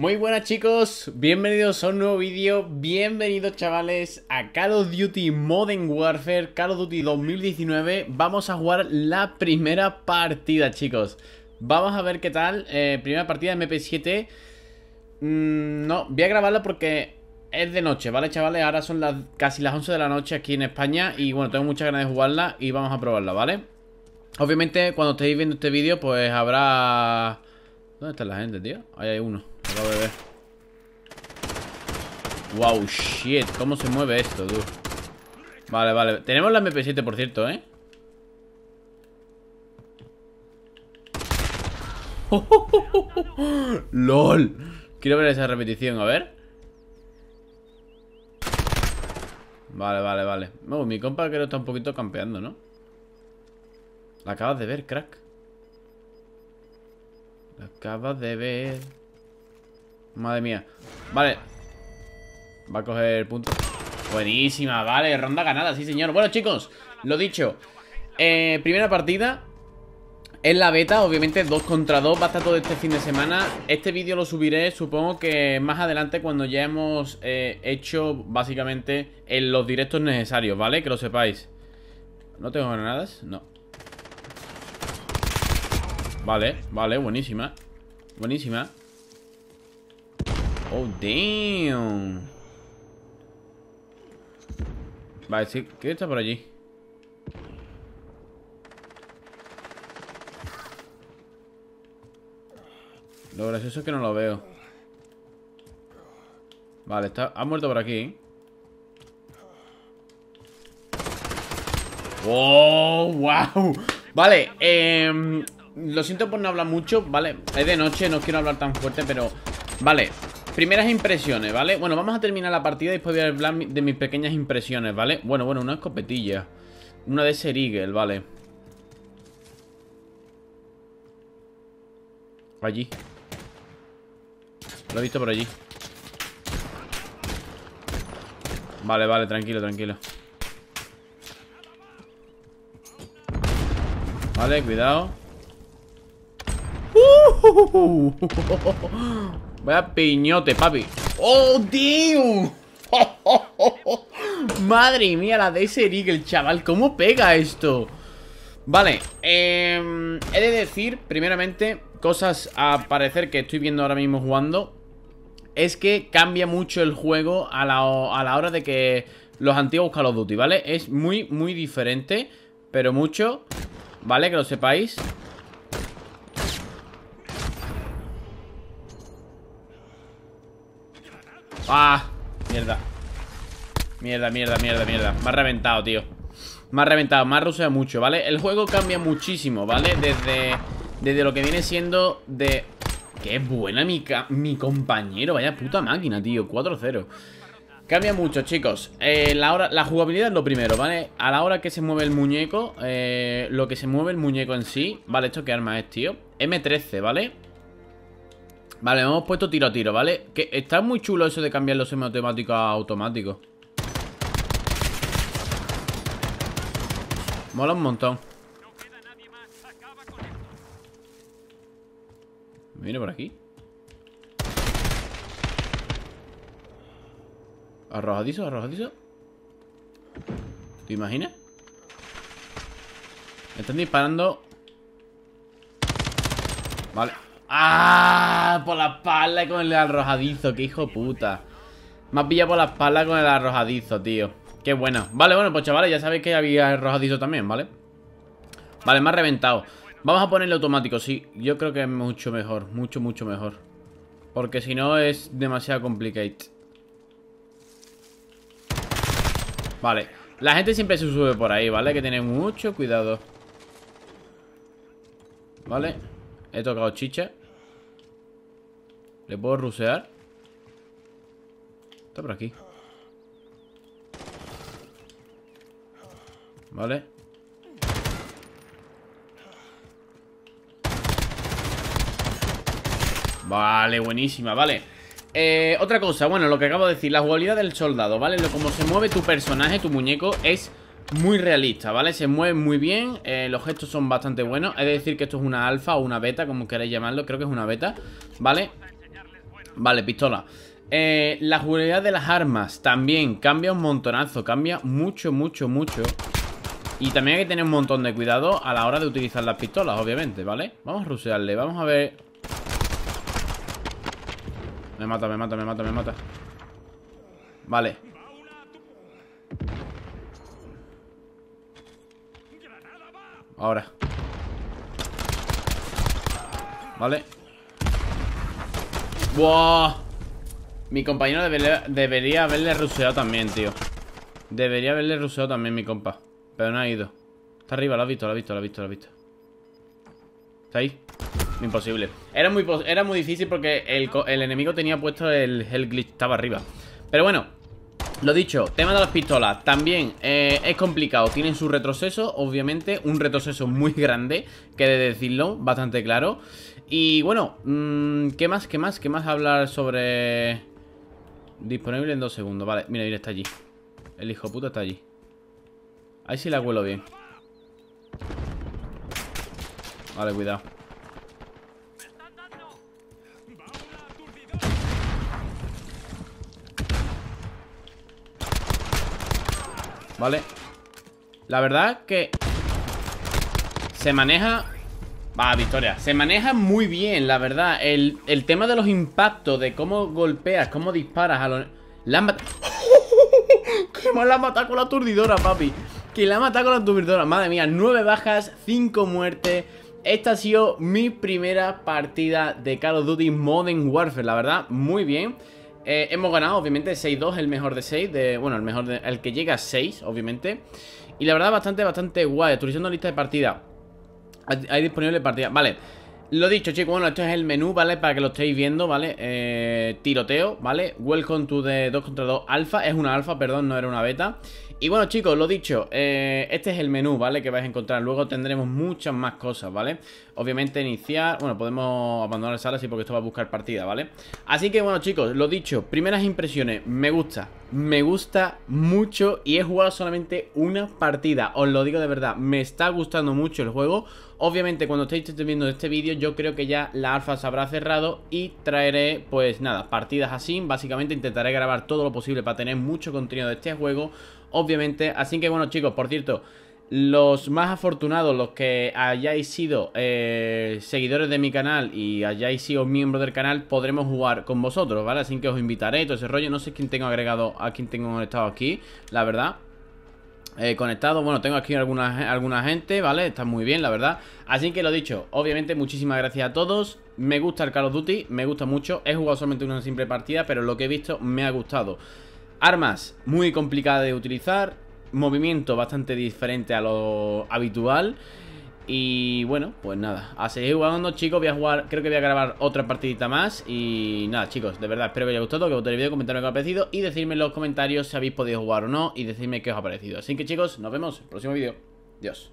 Muy buenas chicos, bienvenidos a un nuevo vídeo, bienvenidos chavales a Call of Duty Modern Warfare, Call of Duty 2019 Vamos a jugar la primera partida chicos, vamos a ver qué tal, eh, primera partida MP7 mm, No, voy a grabarla porque es de noche, ¿vale chavales? Ahora son las, casi las 11 de la noche aquí en España y bueno, tengo muchas ganas de jugarla y vamos a probarla, ¿vale? Obviamente cuando estéis viendo este vídeo pues habrá ¿Dónde está la gente, tío? Ahí hay uno. Acabo de ver. Wow, shit. ¿Cómo se mueve esto, tú? Vale, vale. Tenemos la MP7, por cierto, ¿eh? ¡Lol! Quiero ver esa repetición, a ver. Vale, vale, vale. mi compa creo que está un poquito campeando, ¿no? La acabas de ver, crack acabas de ver. Madre mía. Vale. Va a coger punto. Buenísima, vale. Ronda ganada, sí, señor. Bueno, chicos, lo dicho. Eh, primera partida. En la beta, obviamente, 2 contra 2 va a estar todo este fin de semana. Este vídeo lo subiré, supongo que más adelante, cuando ya hemos eh, hecho básicamente en los directos necesarios, ¿vale? Que lo sepáis. ¿No tengo granadas? No. Vale, vale, buenísima Buenísima Oh, damn Vale, sí, ¿qué está por allí? Lo gracioso es que no lo veo Vale, está, ha muerto por aquí ¡Wow! ¡Wow! Vale, eh, lo siento por no hablar mucho, ¿vale? Es de noche, no quiero hablar tan fuerte, pero... Vale, primeras impresiones, ¿vale? Bueno, vamos a terminar la partida y después voy a hablar de mis pequeñas impresiones, ¿vale? Bueno, bueno, una escopetilla. Una de Serigel, ¿vale? Allí. Lo he visto por allí. Vale, vale, tranquilo, tranquilo. Vale, cuidado. Voy a piñote, papi ¡Oh, dios. Madre mía, la de ese Eagle, chaval ¿Cómo pega esto? Vale, em, he de decir, primeramente Cosas a parecer que estoy viendo ahora mismo jugando Es que cambia mucho el juego a la, a la hora de que Los antiguos Call of Duty, ¿vale? Es muy, muy diferente Pero mucho, ¿vale? Que lo sepáis ¡Ah! Mierda Mierda, mierda, mierda, mierda Me ha reventado, tío Me ha reventado, me ha mucho, ¿vale? El juego cambia muchísimo, ¿vale? Desde, desde lo que viene siendo de... ¡Qué buena mi, mi compañero! Vaya puta máquina, tío 4-0 Cambia mucho, chicos eh, la, hora, la jugabilidad es lo primero, ¿vale? A la hora que se mueve el muñeco eh, Lo que se mueve el muñeco en sí Vale, ¿esto qué arma es, tío? M13, ¿vale? Vale, hemos puesto tiro a tiro, ¿vale? Que está muy chulo eso de cambiar los semiautomáticos a automáticos. Mola un montón. Mira viene por aquí? Arrojadizo, arrojadizo. ¿Te imaginas? Me están disparando. Vale. ¡Ah! Por la espalda con el arrojadizo, qué hijo puta. Me ha pillado por la espalda con el arrojadizo, tío. Qué bueno. Vale, bueno, pues chavales, ya sabéis que había arrojadizo también, ¿vale? Vale, me ha reventado. Vamos a ponerle automático, sí. Yo creo que es mucho mejor, mucho, mucho mejor. Porque si no es demasiado complicado. Vale. La gente siempre se sube por ahí, ¿vale? que tiene mucho cuidado. Vale. He tocado chicha. ¿Le puedo rusear? Está por aquí. Vale. Vale, buenísima, vale eh, Otra cosa, bueno, lo que acabo de decir La jugabilidad del soldado, ¿vale? Lo, como se mueve tu personaje, tu muñeco Es muy realista, ¿vale? Se mueve muy bien eh, Los gestos son bastante buenos Es decir que esto es una alfa o una beta, como queráis llamarlo Creo que es una beta, ¿vale? Vale, pistola. Eh, la jugabilidad de las armas también cambia un montonazo. Cambia mucho, mucho, mucho. Y también hay que tener un montón de cuidado a la hora de utilizar las pistolas, obviamente, ¿vale? Vamos a rusearle, vamos a ver... Me mata, me mata, me mata, me mata. Vale. Ahora. Vale. Mi compañero debería, haberle ruseado también, tío. Debería haberle ruseado también, mi compa. Pero no ha ido. Está arriba, lo ha visto, lo ha visto, lo ha visto, lo ha visto. ¿Está ahí? Imposible. Era muy, era muy difícil porque el, enemigo tenía puesto el, glitch. Estaba arriba. Pero bueno, lo dicho, tema de las pistolas También eh, es complicado Tienen su retroceso, obviamente Un retroceso muy grande Que de decirlo, bastante claro y bueno, mm, ¿qué más? ¿Qué más? ¿Qué más hablar sobre...? Disponible en dos segundos, vale Mira, mira, está allí El hijo puta está allí Ahí sí la huelo bien Vale, cuidado Vale La verdad que Se maneja Va, victoria. Se maneja muy bien, la verdad. El, tema de los impactos, de cómo golpeas, cómo disparas a los... La han Que ¡Qué la mata con la aturdidora, papi! Que la mata con la aturdidora. Madre mía, nueve bajas, cinco muertes... Esta ha sido mi primera partida de Call of Duty Modern Warfare, la verdad, muy bien. Eh, hemos ganado, obviamente, 6-2, el mejor de 6, bueno, el mejor de, el que llega a 6, obviamente. Y la verdad, bastante, bastante guay, Utilizando lista de partida. Hay disponible partida. Vale. Lo dicho, chicos, bueno, esto es el menú, ¿vale? Para que lo estéis viendo, ¿vale? Eh, tiroteo, ¿vale? Welcome to the 2 contra 2 alfa. Es una alfa, perdón, no era una beta. Y bueno chicos, lo dicho, eh, este es el menú, ¿vale? Que vais a encontrar, luego tendremos muchas más cosas, ¿vale? Obviamente iniciar, bueno, podemos abandonar sala y porque esto va a buscar partida, ¿vale? Así que bueno chicos, lo dicho, primeras impresiones, me gusta, me gusta mucho y he jugado solamente una partida, os lo digo de verdad, me está gustando mucho el juego Obviamente cuando estéis viendo este vídeo yo creo que ya la alfa se habrá cerrado y traeré pues nada, partidas así Básicamente intentaré grabar todo lo posible para tener mucho contenido de este juego obviamente. Así que bueno chicos, por cierto, los más afortunados, los que hayáis sido eh, seguidores de mi canal y hayáis sido miembros del canal, podremos jugar con vosotros, ¿vale? Así que os invitaré y todo ese rollo. No sé quién tengo agregado, a quién tengo conectado aquí, la verdad. He eh, conectado, bueno, tengo aquí alguna, alguna gente, ¿vale? Está muy bien, la verdad Así que lo dicho, obviamente muchísimas gracias a todos Me gusta el Call of Duty, me gusta mucho He jugado solamente una simple partida, pero lo que he visto me ha gustado Armas muy complicadas de utilizar, movimiento bastante diferente a lo habitual. Y bueno, pues nada, a seguir jugando chicos, voy a jugar, creo que voy a grabar otra partidita más Y nada chicos, de verdad, espero que os haya gustado, que os guste el vídeo, comentadme qué os ha parecido Y decirme en los comentarios si habéis podido jugar o no y decirme qué os ha parecido Así que chicos, nos vemos en el próximo vídeo, adiós